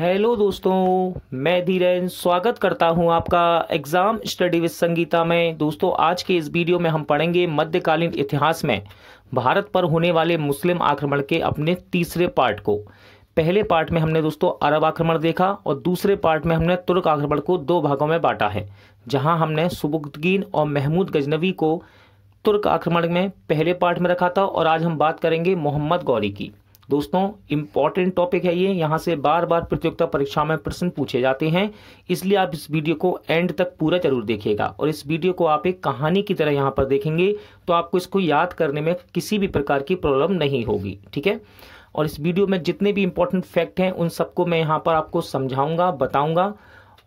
hello दोस्तों मैं धीरेन स्वागत करता हूं आपका एग्ज़ाम स्टडी विद संगीता में दोस्तों आज के इस वीडियो में हम पढ़ेंगे मध्यकालीन इतिहास में भारत पर होने वाले मुस्लिम आक्रमण के अपने तीसरे पार्ट को पहले पार्ट में हमने दोस्तों अरब आक्रमण देखा और दूसरे पार्ट में हमने तुर्क आक्रमण को दो भागों में बांटा है जहाँ हमने सुबुद्दीन और महमूद गजनवी को तुर्क आक्रमण में पहले पार्ट में रखा था और आज हम बात करेंगे मोहम्मद गौरी की दोस्तों इंपॉर्टेंट टॉपिक है ये यहाँ से बार बार प्रतियोगिता परीक्षा में प्रश्न पूछे जाते हैं इसलिए आप इस वीडियो को एंड तक पूरा जरूर देखिएगा और इस वीडियो को आप एक कहानी की तरह यहाँ पर देखेंगे तो आपको इसको याद करने में किसी भी प्रकार की प्रॉब्लम नहीं होगी ठीक है और इस वीडियो में जितने भी इंपॉर्टेंट फैक्ट हैं उन सबको मैं यहाँ पर आपको समझाऊंगा बताऊंगा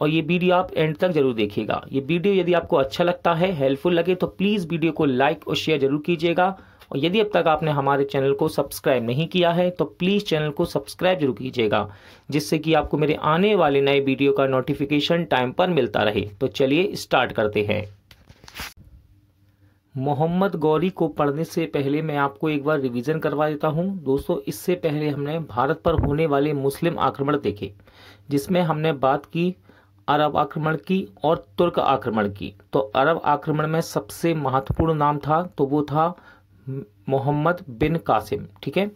और ये वीडियो आप एंड तक जरूर देखिएगा ये वीडियो यदि आपको अच्छा लगता है हेल्पफुल लगे तो प्लीज़ वीडियो को लाइक और शेयर जरूर कीजिएगा और यदि अब तक आपने हमारे चैनल को सब्सक्राइब नहीं किया है तो प्लीज़ चैनल को सब्सक्राइब जरूर कीजिएगा जिससे कि आपको मेरे आने वाले नए वीडियो का नोटिफिकेशन टाइम पर मिलता रहे तो चलिए स्टार्ट करते हैं मोहम्मद गौरी को पढ़ने से पहले मैं आपको एक बार रिवीजन करवा देता हूं दोस्तों इससे पहले हमने भारत पर होने वाले मुस्लिम आक्रमण देखे जिसमें हमने बात की अरब आक्रमण की और तुर्क आक्रमण की तो अरब आक्रमण में सबसे महत्वपूर्ण नाम था तो वो था मोहम्मद बिन कासिम ठीक है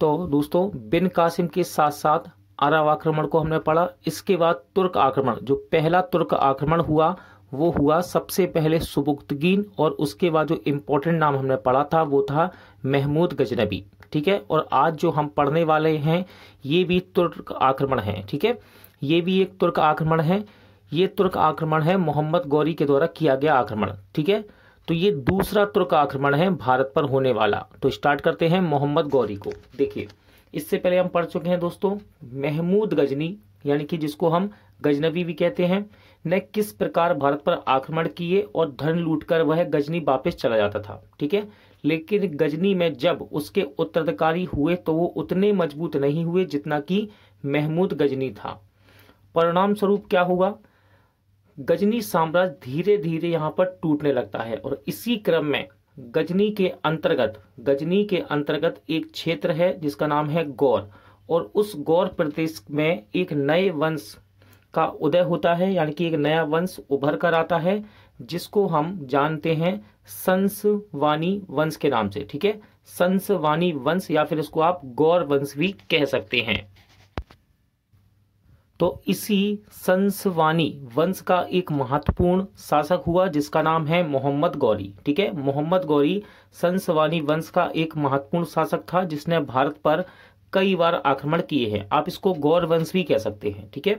तो दोस्तों बिन कासिम के साथ साथ अरब आक्रमण को हमने पढ़ा इसके बाद तुर्क आक्रमण जो पहला तुर्क आक्रमण हुआ वो हुआ सबसे पहले सुबुक्तगीन और उसके बाद जो इम्पोर्टेंट नाम हमने पढ़ा था वो था महमूद गजनबी ठीक है और आज जो हम पढ़ने वाले हैं ये भी तुर्क आक्रमण है ठीक है ये भी एक तुर्क आक्रमण है ये तुर्क आक्रमण है मोहम्मद गौरी के द्वारा किया गया आक्रमण ठीक है तो ये दूसरा तुर्क आक्रमण है भारत पर होने वाला तो स्टार्ट करते हैं मोहम्मद गौरी को देखिए इससे पहले हम पढ़ चुके हैं दोस्तों महमूद गजनी यानी कि जिसको हम गजनबी भी कहते हैं ने किस प्रकार भारत पर आक्रमण किए और धन लूटकर वह गजनी वापस चला जाता था ठीक है लेकिन गजनी में जब उसके उत्तराधिकारी हुए तो वो उतने मजबूत नहीं हुए जितना कि महमूद गजनी था परिणाम स्वरूप क्या हुआ गजनी साम्राज्य धीरे धीरे यहाँ पर टूटने लगता है और इसी क्रम में गजनी के अंतर्गत गजनी के अंतर्गत एक क्षेत्र है जिसका नाम है गौर और उस गौर प्रदेश में एक नए वंश का उदय होता है यानी कि एक नया वंश उभर कर आता है जिसको हम जानते हैं संसवानी वंश के नाम से ठीक है संसवानी वंश या फिर इसको आप गौर वंश भी कह सकते हैं तो इसी संसवानी वंश का एक महत्वपूर्ण शासक हुआ जिसका नाम है मोहम्मद गौरी ठीक है मोहम्मद गौरी संसवानी वंश का एक महत्वपूर्ण शासक था जिसने भारत पर कई बार आक्रमण किए हैं आप इसको गौर वंश भी कह सकते हैं ठीक है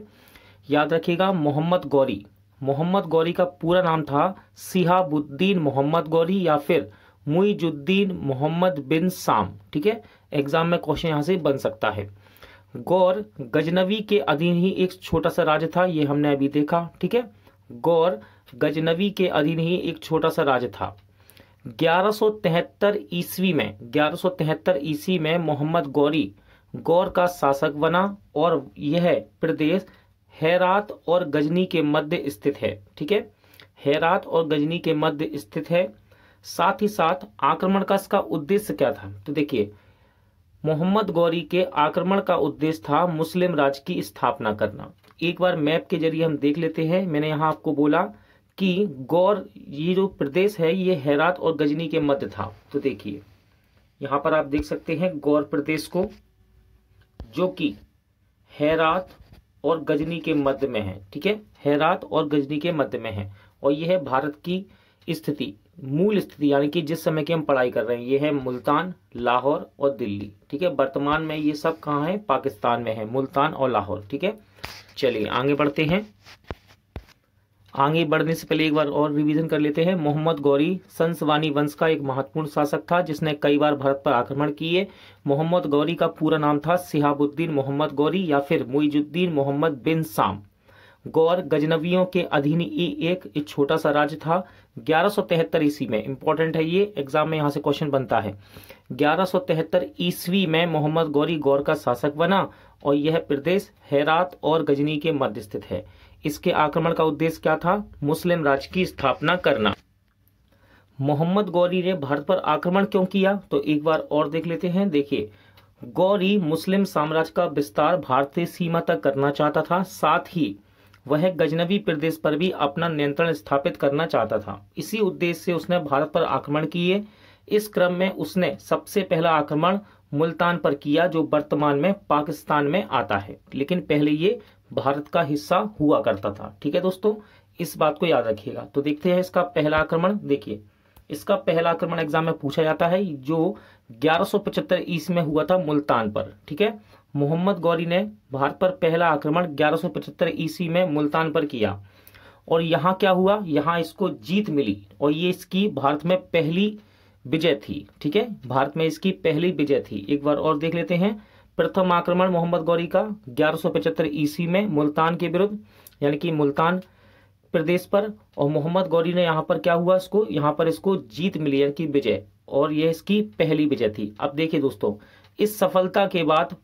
याद रखिएगा मोहम्मद गौरी मोहम्मद गौरी का पूरा नाम था सिहाबुद्दीन मोहम्मद गौरी या फिर मुईजुद्दीन मोहम्मद बिन साम ठीक है एग्जाम में क्वेश्चन यहाँ से बन सकता है गौर गजनवी के अधीन ही एक छोटा सा राज्य था ये हमने अभी देखा ठीक है गौर गजनवी के अधीन ही एक छोटा सा राज्य था 1173 ईस्वी में 1173 ईस्वी में मोहम्मद गौरी गौर का शासक बना और यह प्रदेश हैरात और गजनी के मध्य स्थित है ठीक है हैरात और गजनी के मध्य स्थित है साथ ही साथ आक्रमण का इसका उद्देश्य क्या था तो देखिए मोहम्मद गौरी के आक्रमण का उद्देश्य था मुस्लिम राज की स्थापना करना एक बार मैप के जरिए हम देख लेते हैं मैंने यहाँ आपको बोला कि गौर ये जो प्रदेश है ये हैरात और गजनी के मध्य था तो देखिए यहाँ पर आप देख सकते हैं गौर प्रदेश को जो कि हैरात और गजनी के मध्य में है ठीक है हैरात और गजनी के मध्य में है और यह है भारत की स्थिति मूल स्थिति यानी कि जिस समय की हम पढ़ाई कर रहे हैं ये है मुल्तान लाहौर और दिल्ली ठीक है वर्तमान में ये सब कहाँ है पाकिस्तान में है मुल्तान और लाहौर ठीक है चलिए आगे बढ़ते हैं आगे बढ़ने से पहले एक बार और रिवीजन कर लेते हैं मोहम्मद गौरी संसवानी वंश का एक महत्वपूर्ण शासक था जिसने कई बार भारत पर आक्रमण किए मोहम्मद गौरी का पूरा नाम था सिहाबुद्दीन मोहम्मद गौरी या फिर मुइजुद्दीन मोहम्मद बिन साम गौर गजनवियों के अधीन ये एक, छोटा सा राज्य था ग्यारह ईस्वी में इंपॉर्टेंट है ये एग्जाम में यहां से क्वेश्चन बनता है ग्यारह ईस्वी में मोहम्मद गौरी गौर का शासक बना और यह प्रदेश हैरात और गजनी के मध्य स्थित है इसके आक्रमण का उद्देश्य क्या था मुस्लिम राज की स्थापना करना मोहम्मद गौरी ने भारत पर आक्रमण क्यों किया तो एक बार और देख लेते हैं देखिए गौरी मुस्लिम साम्राज्य का विस्तार भारतीय सीमा तक करना चाहता था साथ ही वह गजनवी प्रदेश पर भी अपना नियंत्रण स्थापित करना चाहता था इसी उद्देश्य से उसने भारत पर आक्रमण किए इस क्रम में उसने सबसे पहला आक्रमण मुल्तान पर किया जो वर्तमान में पाकिस्तान में आता है लेकिन पहले ये भारत का हिस्सा हुआ करता था ठीक है दोस्तों इस बात को याद रखिएगा तो देखते हैं इसका पहला आक्रमण देखिए इसका पहला आक्रमण एग्जाम में पूछा जाता है जो 1175 ईस्वी में हुआ था मुल्तान पर ठीक है मोहम्मद गौरी ने भारत पर पहला आक्रमण 1175 ईस्वी में मुल्तान पर किया और यहाँ क्या हुआ यहाँ इसको जीत मिली और ये इसकी भारत में पहली विजय थी ठीक है भारत में इसकी पहली विजय थी एक बार और देख लेते हैं प्रथम आक्रमण मोहम्मद गौरी का 1175 ईस्वी में मुल्तान के विरुद्ध यानी कि मुल्तान प्रदेश पर और मोहम्मद गौरी ने यहाँ पर क्या हुआ इसको यहाँ पर इसको जीत मिली यानी कि विजय और यह इसकी पहली विजय थी अब देखिए दोस्तों इस सफलता के बाद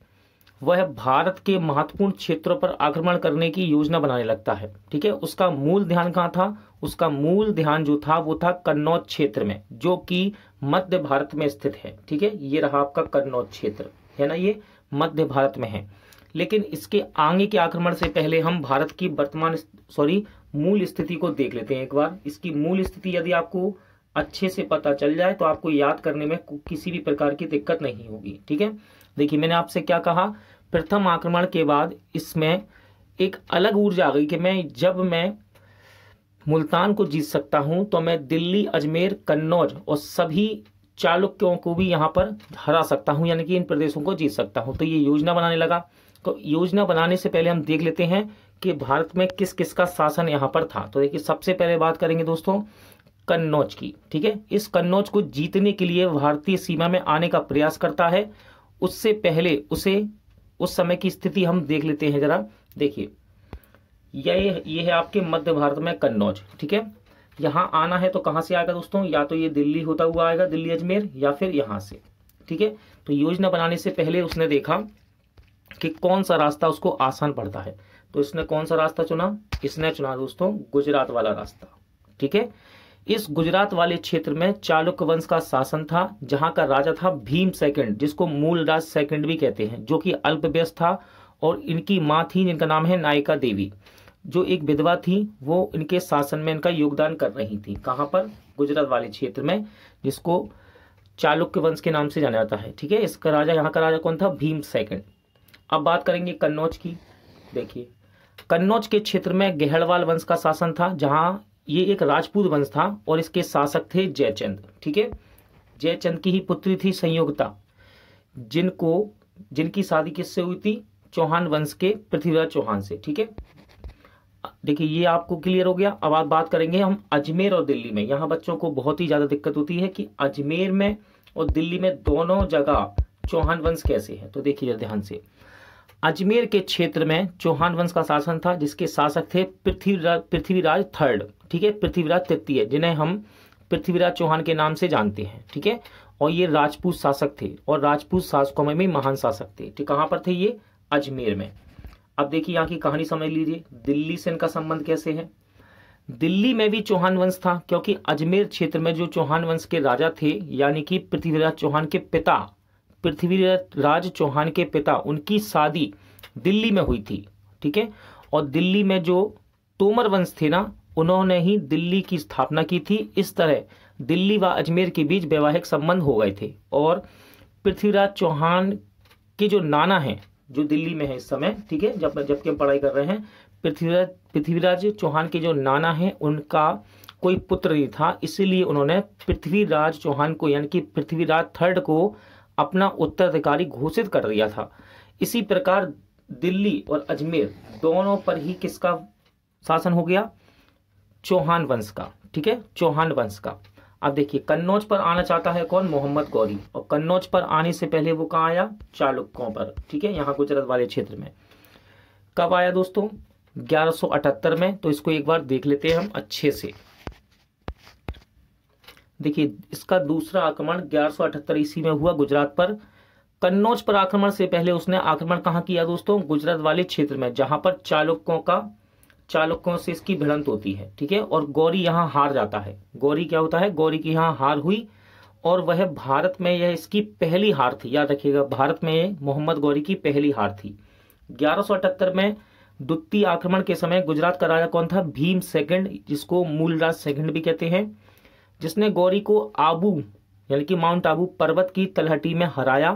वह भारत के महत्वपूर्ण क्षेत्रों पर आक्रमण करने की योजना बनाने लगता है ठीक है उसका मूल ध्यान कहाँ था उसका मूल ध्यान जो था वो था कन्नौज क्षेत्र में जो कि मध्य भारत में स्थित है ठीक है ये रहा आपका कन्नौज क्षेत्र है ना ये मध्य भारत में है लेकिन इसके आगे के आक्रमण से पहले हम भारत की वर्तमान सॉरी मूल स्थिति को देख लेते हैं एक बार इसकी मूल स्थिति यदि आपको अच्छे से पता चल जाए तो आपको याद करने में किसी भी प्रकार की दिक्कत नहीं होगी ठीक है देखिए मैंने आपसे क्या कहा प्रथम आक्रमण के बाद इसमें एक अलग ऊर्जा आ गई कि मैं जब मैं मुल्तान को जीत सकता हूं तो मैं दिल्ली अजमेर कन्नौज और सभी चालुक्यों को भी यहां पर हरा सकता हूं यानी कि इन प्रदेशों को जीत सकता हूं तो ये योजना बनाने लगा तो योजना बनाने से पहले हम देख लेते हैं कि भारत में किस किस का शासन यहां पर था तो देखिए सबसे पहले बात करेंगे दोस्तों कन्नौज की ठीक है इस कन्नौज को जीतने के लिए भारतीय सीमा में आने का प्रयास करता है उससे पहले उसे उस समय की स्थिति हम देख लेते हैं जरा देखिए यह ये है आपके मध्य भारत में कन्नौज ठीक है यहाँ आना है तो कहाँ से आएगा दोस्तों या तो ये दिल्ली होता हुआ आएगा दिल्ली अजमेर या फिर यहाँ से ठीक है तो योजना बनाने से पहले उसने देखा कि कौन सा रास्ता उसको आसान पड़ता है तो इसने कौन सा रास्ता चुना इसने चुना दोस्तों गुजरात वाला रास्ता ठीक है इस गुजरात वाले क्षेत्र में चालुक्य वंश का शासन था जहां का राजा था भीम सेकंड जिसको राज सेकंड भी कहते हैं जो कि अल्पव्यस्त था और इनकी माँ थी जिनका नाम है नायिका देवी जो एक विधवा थी वो इनके शासन में इनका योगदान कर रही थी कहाँ पर गुजरात वाले क्षेत्र में जिसको चालुक्य वंश के नाम से जाना जाता है ठीक है इसका राजा यहाँ का राजा कौन था भीम सेकंड अब बात करेंगे कन्नौज की देखिए कन्नौज के क्षेत्र में गहड़वाल वंश का शासन था जहाँ ये एक राजपूत वंश था और इसके शासक थे जयचंद ठीक है जयचंद की ही पुत्री थी संयोगता जिनको जिनकी शादी किससे हुई थी चौहान वंश के पृथ्वीराज चौहान से ठीक है देखिए ये आपको क्लियर हो गया अब आप बात करेंगे हम अजमेर और दिल्ली में यहाँ बच्चों को बहुत ही ज़्यादा दिक्कत होती है कि अजमेर में और दिल्ली में दोनों जगह चौहान वंश कैसे है तो देखिए ध्यान से अजमेर के क्षेत्र में चौहान वंश का शासन था जिसके शासक थे पृथ्वीराज पृथ्वीराज थर्ड ठीक है पृथ्वीराज तृतीय जिन्हें हम पृथ्वीराज चौहान के नाम से जानते हैं ठीक है और ये राजपूत शासक थे और राजपूत शासकों में भी महान शासक थे ठीक कहाँ पर थे ये अजमेर में अब देखिए यहाँ की कहानी समझ लीजिए दिल्ली से इनका संबंध कैसे है दिल्ली में भी चौहान वंश था क्योंकि अजमेर क्षेत्र में जो चौहान वंश के राजा थे यानी कि पृथ्वीराज चौहान के पिता पृथ्वीराज चौहान के पिता उनकी शादी दिल्ली में हुई थी ठीक है और दिल्ली में जो तोमर वंश थे ना उन्होंने ही दिल्ली की स्थापना की थी इस तरह दिल्ली व अजमेर के बीच वैवाहिक संबंध हो गए थे और पृथ्वीराज चौहान के जो नाना हैं जो दिल्ली में है इस समय ठीक है जब जबकि हम पढ़ाई कर रहे हैं पृथ्वीराज पृथ्वीराज चौहान के जो नाना हैं उनका कोई पुत्र नहीं था इसीलिए उन्होंने पृथ्वीराज चौहान को यानी कि पृथ्वीराज थर्ड को अपना उत्तराधिकारी घोषित कर दिया था इसी प्रकार दिल्ली और अजमेर दोनों पर ही किसका शासन हो गया चौहान वंश का ठीक है चौहान वंश का अब देखिए कन्नौज पर आना चाहता है कौन मोहम्मद गौरी और कन्नौज पर आने से पहले वो कहाँ आया चालुक्यों पर ठीक है यहाँ गुजरात वाले क्षेत्र में कब आया दोस्तों 1178 में तो इसको एक बार देख लेते हैं हम अच्छे से देखिए इसका दूसरा आक्रमण ग्यारह ईस्वी में हुआ गुजरात पर कन्नौज पर आक्रमण से पहले उसने आक्रमण कहाँ किया दोस्तों गुजरात वाले क्षेत्र में जहां पर चालुक्यों का चालुक्यों से इसकी भिड़ंत होती है ठीक है और गौरी यहाँ हार जाता है गौरी क्या होता है गौरी की यहाँ हार हुई और वह भारत में यह इसकी पहली हार थी याद रखिएगा भारत में मोहम्मद गौरी की पहली हार थी 1178 में द्वितीय आक्रमण के समय गुजरात का राजा कौन था भीम सेकंड जिसको मूलराज सेकंड भी कहते हैं जिसने गौरी को आबू यानी कि माउंट आबू पर्वत की तलहटी में हराया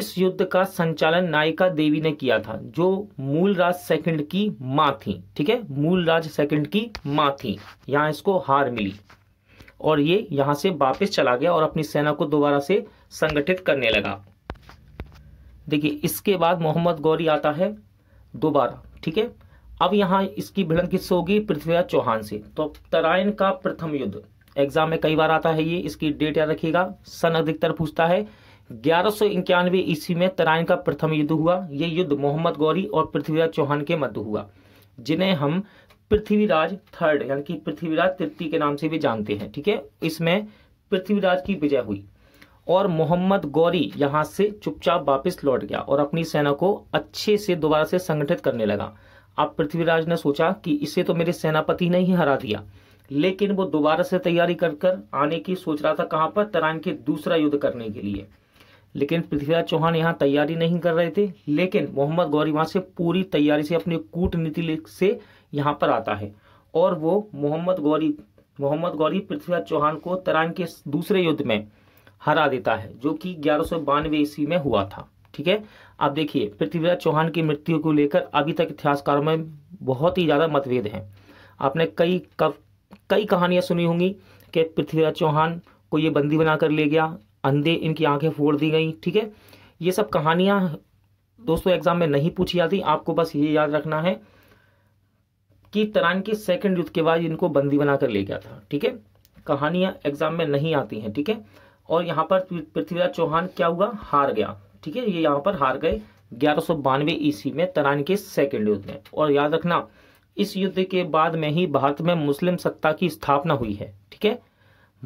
इस युद्ध का संचालन नायिका देवी ने किया था जो मूलराज सेकंड की मां थी ठीक है मूलराज सेकंड की माँ थी यहां इसको हार मिली और ये यहां से वापस चला गया और अपनी सेना को दोबारा से संगठित करने लगा देखिए इसके बाद मोहम्मद गौरी आता है दोबारा ठीक है अब यहां इसकी भिड़न किससे होगी पृथ्वीराज चौहान से तो तराइन का प्रथम युद्ध एग्जाम में कई बार आता है ये इसकी डेट याद रखिएगा सन अधिकतर पूछता है ग्यारह सौ इक्यानवे ईस्वी में तराइन का प्रथम युद्ध हुआ ये युद्ध मोहम्मद गौरी और पृथ्वीराज चौहान के मध्य हुआ जिन्हें हम पृथ्वीराज थर्ड यानी कि पृथ्वीराज तृतीय के नाम से भी जानते हैं ठीक है इसमें पृथ्वीराज की विजय हुई और मोहम्मद गौरी यहाँ से चुपचाप वापस लौट गया और अपनी सेना को अच्छे से दोबारा से संगठित करने लगा अब पृथ्वीराज ने सोचा कि इसे तो मेरे सेनापति ने ही हरा दिया लेकिन वो दोबारा से तैयारी कर कर आने की सोच रहा था कहाँ पर तराइन के दूसरा युद्ध करने के लिए लेकिन पृथ्वीराज चौहान यहाँ तैयारी नहीं कर रहे थे लेकिन मोहम्मद गौरी वहाँ से पूरी तैयारी से अपने कूटनीति से यहाँ पर आता है और वो मोहम्मद गौरी मोहम्मद गौरी पृथ्वीराज चौहान को तराइन के दूसरे युद्ध में हरा देता है जो कि ग्यारह सौ ईस्वी में हुआ था ठीक है आप देखिए पृथ्वीराज चौहान की मृत्यु को लेकर अभी तक इतिहासकारों में बहुत ही ज़्यादा मतभेद हैं आपने कई कव कई कहानियां सुनी होंगी कि पृथ्वीराज चौहान को ये बंदी बना कर ले गया अंधे इनकी आंखें फोड़ दी गई ठीक है ये सब कहानियां दोस्तों एग्जाम में नहीं पूछी जाती आपको बस ये याद रखना है कि तरान के सेकंड युद्ध के बाद इनको बंदी बनाकर ले गया था ठीक है कहानियां एग्जाम में नहीं आती हैं ठीक है और यहाँ पर पृथ्वीराज चौहान क्या हुआ हार गया ठीक है ये यहाँ पर हार गए ग्यारह सौ ईस्वी में तरान के सेकंड युद्ध में और याद रखना इस युद्ध के बाद में ही भारत में मुस्लिम सत्ता की स्थापना हुई है ठीक है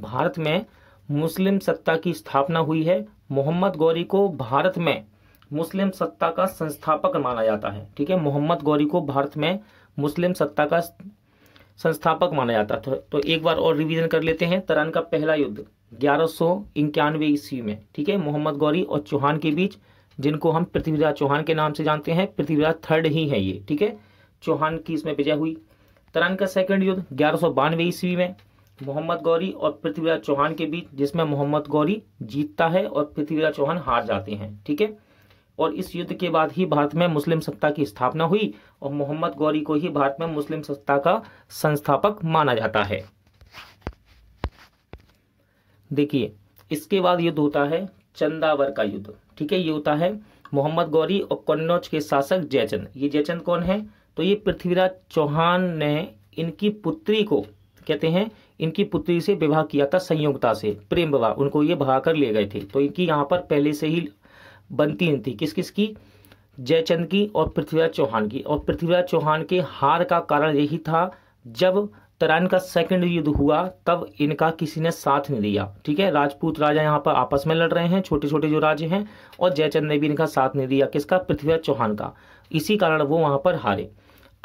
भारत में मुस्लिम सत्ता की स्थापना हुई है मोहम्मद गौरी को भारत में मुस्लिम सत्ता का संस्थापक माना जाता है ठीक है मोहम्मद गौरी को भारत में मुस्लिम सत्ता का संस्थापक माना जाता था तो एक बार और रिवीजन कर लेते हैं तरन का पहला युद्ध ग्यारह सौ इक्यानवे ईस्वी में ठीक है मोहम्मद गौरी और चौहान के बीच जिनको हम पृथ्वीराज चौहान के नाम से जानते हैं पृथ्वीराज थर्ड ही है ये ठीक है चौहान की इसमें विजय हुई तरान का सेकंड युद्ध ग्यारह सौ बानवे ईस्वी में मोहम्मद गौरी और पृथ्वीराज चौहान के बीच जिसमें मोहम्मद गौरी जीतता है और पृथ्वीराज चौहान हार जाते हैं ठीक है और इस युद्ध के बाद ही भारत में मुस्लिम सत्ता की स्थापना हुई और मोहम्मद गौरी को ही भारत में मुस्लिम सत्ता का संस्थापक माना जाता है देखिए इसके बाद युद्ध होता है चंदावर का युद्ध ठीक है ये होता है मोहम्मद गौरी और कन्नौज के शासक जयचंद ये जयचंद कौन है तो ये पृथ्वीराज चौहान ने इनकी पुत्री को कहते हैं इनकी पुत्री से विवाह किया था संयोगता से प्रेम विवाह उनको ये भगा कर ले गए थे तो इनकी यहाँ पर पहले से ही बनती थी किस किस की जयचंद की और पृथ्वीराज चौहान की और पृथ्वीराज चौहान के हार का कारण यही था जब तरान का सेकंड युद्ध हुआ तब इनका किसी ने साथ नहीं दिया ठीक है राजपूत राजा यहाँ पर आपस में लड़ रहे हैं छोटे छोटे जो राजे हैं और जयचंद ने भी इनका साथ नहीं दिया किसका पृथ्वीराज चौहान का इसी कारण वो वहाँ पर हारे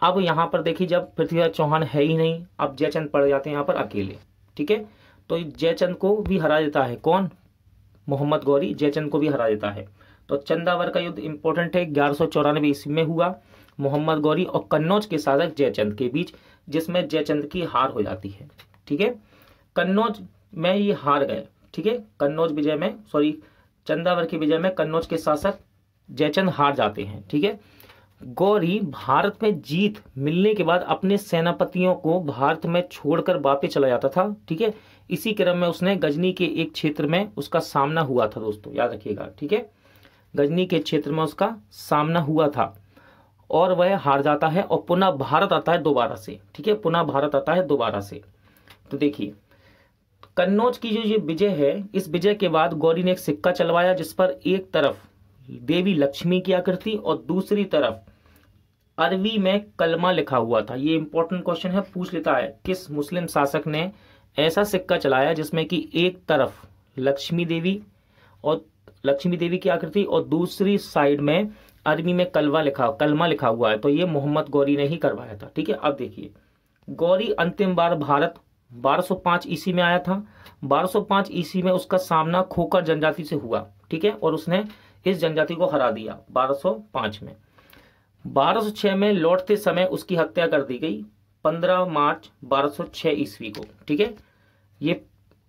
अब यहाँ पर देखिए जब पृथ्वीराज चौहान है ही नहीं अब जयचंद पड़ जाते हैं यहाँ पर अकेले ठीक है तो जयचंद को भी हरा देता है कौन मोहम्मद गौरी जयचंद को भी हरा देता है तो चंदावर का युद्ध इंपॉर्टेंट है ग्यारह सौ चौरानवे ईस्वी में हुआ मोहम्मद गौरी और कन्नौज के साधक जयचंद के बीच जिसमें जयचंद की हार हो जाती है ठीक है कन्नौज में ये हार गए ठीक है कन्नौज विजय में सॉरी चंदावर की विजय में कन्नौज के शासक जयचंद हार जाते हैं ठीक है गौरी भारत में जीत मिलने के बाद अपने सेनापतियों को भारत में छोड़कर वापस चला जाता था ठीक है इसी क्रम में उसने गजनी के एक क्षेत्र में उसका सामना हुआ था दोस्तों याद रखिएगा ठीक है गजनी के क्षेत्र में उसका सामना हुआ था और वह हार जाता है और पुनः भारत आता है दोबारा से ठीक है पुनः भारत आता है दोबारा से तो देखिए कन्नौज की जो ये विजय है इस विजय के बाद गौरी ने एक सिक्का चलवाया जिस पर एक तरफ देवी लक्ष्मी की आकृति और दूसरी तरफ अरबी में कलमा लिखा हुआ था ये इंपॉर्टेंट क्वेश्चन है पूछ लेता है किस मुस्लिम शासक ने ऐसा सिक्का चलाया जिसमें कि एक तरफ लक्ष्मी देवी और लक्ष्मी देवी की आकृति और दूसरी साइड में अरबी में कलवा लिखा कलमा लिखा हुआ है तो ये मोहम्मद गौरी ने ही करवाया था ठीक है अब देखिए गौरी अंतिम बार भारत 1205 ईस्वी में आया था 1205 ईस्वी में उसका सामना खोकर जनजाति से हुआ ठीक है और उसने इस जनजाति को हरा दिया 1205 में 1206 में लौटते समय उसकी हत्या कर दी गई 15 मार्च 1206 ईस्वी को ठीक है ये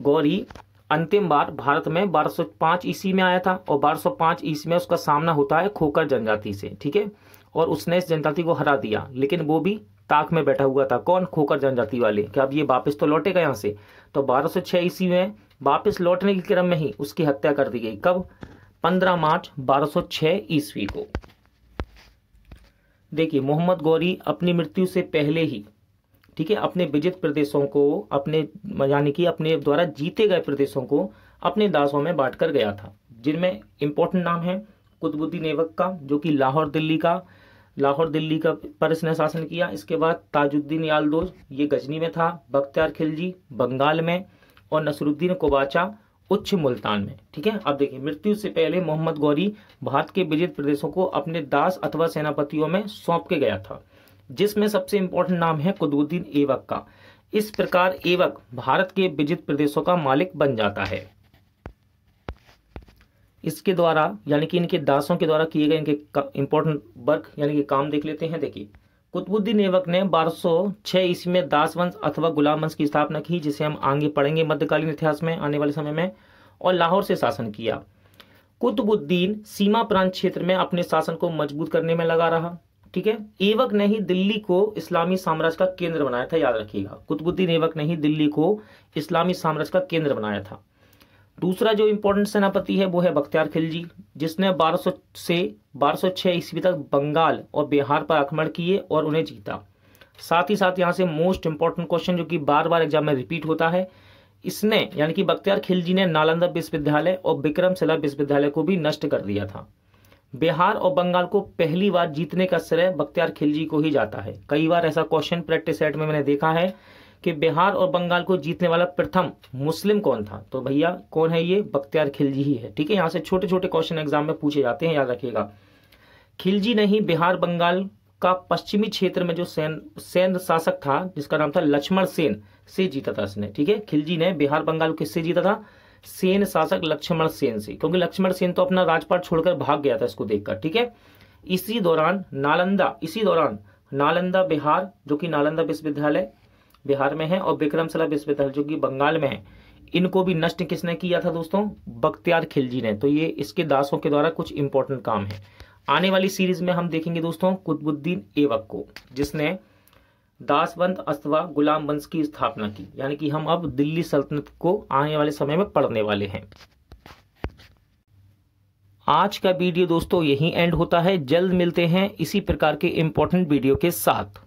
गौरी अंतिम बार भारत में 1205 ईस्वी में आया था और 1205 ईस्वी में उसका सामना होता है खोकर जनजाति से ठीक है और उसने इस जनजाति को हरा दिया लेकिन वो भी ताक में बैठा हुआ था कौन खोकर जनजाति वाले कि अब ये वापस तो लौटेगा यहाँ से तो 1206 ईस्वी में वापस लौटने के क्रम में ही उसकी हत्या कर दी गई कब 15 मार्च 1206 ईस्वी को देखिए मोहम्मद गौरी अपनी मृत्यु से पहले ही ठीक है अपने विजित प्रदेशों को अपने यानी कि अपने द्वारा जीते गए प्रदेशों को अपने दासों में बांट कर गया था जिनमें इंपॉर्टेंट नाम है कुतुबुद्दीन एवक का जो कि लाहौर दिल्ली का लाहौर दिल्ली का पर इसने शासन किया इसके बाद ताजुद्दीन यालदोज ये गजनी में था बख्तियार खिलजी बंगाल में और नसरुद्दीन कोबाचा उच्च मुल्तान में ठीक है अब देखिए मृत्यु से पहले मोहम्मद गौरी भारत के विजित प्रदेशों को अपने दास अथवा सेनापतियों में सौंप के गया था जिसमें सबसे इंपॉर्टेंट नाम है कुदुद्दीन एवक का इस प्रकार एवक भारत के विजित प्रदेशों का मालिक बन जाता है इसके द्वारा यानी कि इनके दासों के द्वारा किए गए इनके इंपॉर्टेंट वर्क यानी कि काम देख लेते हैं देखिए कुतुबुद्दीन ऐबक ने 1206 ईस्वी में दास वंश अथवा गुलाम वंश की स्थापना की जिसे हम आगे पढ़ेंगे मध्यकालीन इतिहास में आने वाले समय में और लाहौर से शासन किया कुतुबुद्दीन सीमा प्रांत क्षेत्र में अपने शासन को मजबूत करने में लगा रहा ठीक है एवक ने ही दिल्ली को इस्लामी साम्राज्य का केंद्र बनाया था याद रखिएगा कुतुबुद्दीन एवक ने ही दिल्ली को इस्लामी साम्राज्य का केंद्र बनाया था दूसरा जो इम्पोर्टेंट सेनापति है वो है बख्तियार खिलजी जिसने 1200 से 1206 ईस्वी तक बंगाल और बिहार पर आक्रमण किए और उन्हें जीता साथ ही साथ यहाँ से मोस्ट इम्पॉर्टेंट क्वेश्चन जो कि बार बार एग्जाम में रिपीट होता है इसने यानी कि बख्तियार खिलजी ने नालंदा विश्वविद्यालय और विक्रमशिला विश्वविद्यालय को भी नष्ट कर दिया था बिहार और बंगाल को पहली बार जीतने का श्रेय बख्तियार खिलजी को ही जाता है कई बार ऐसा क्वेश्चन प्रैक्टिस सेट में मैंने देखा है कि बिहार और बंगाल को जीतने वाला प्रथम मुस्लिम कौन था तो भैया कौन है ये बख्तियार खिलजी ही है ठीक है यहाँ से छोटे छोटे क्वेश्चन एग्जाम में पूछे जाते हैं याद रखिएगा खिलजी नहीं बिहार बंगाल का पश्चिमी क्षेत्र में जो सैन सैन शासक था जिसका नाम था लक्ष्मण सेन से जीता था इसने ठीक है खिलजी ने बिहार बंगाल को किससे जीता था सेन शासक लक्ष्मण सेन से क्योंकि लक्ष्मण सेन तो अपना राजपाट छोड़कर भाग गया था इसको देखकर ठीक है इसी दौरान नालंदा इसी दौरान नालंदा बिहार जो कि नालंदा विश्वविद्यालय बिहार में है और विक्रमशिला विश्वविद्यालय जो कि बंगाल में है इनको भी नष्ट किसने किया था दोस्तों बख्तियार खिलजी ने तो ये इसके दासों के द्वारा कुछ इंपॉर्टेंट काम है आने वाली सीरीज में हम देखेंगे दोस्तों कुतबुद्दीन एवक को जिसने दासवंत अथवा गुलाम वंश की स्थापना की यानी कि हम अब दिल्ली सल्तनत को आने वाले समय में पढ़ने वाले हैं आज का वीडियो दोस्तों यहीं एंड होता है जल्द मिलते हैं इसी प्रकार के इंपॉर्टेंट वीडियो के साथ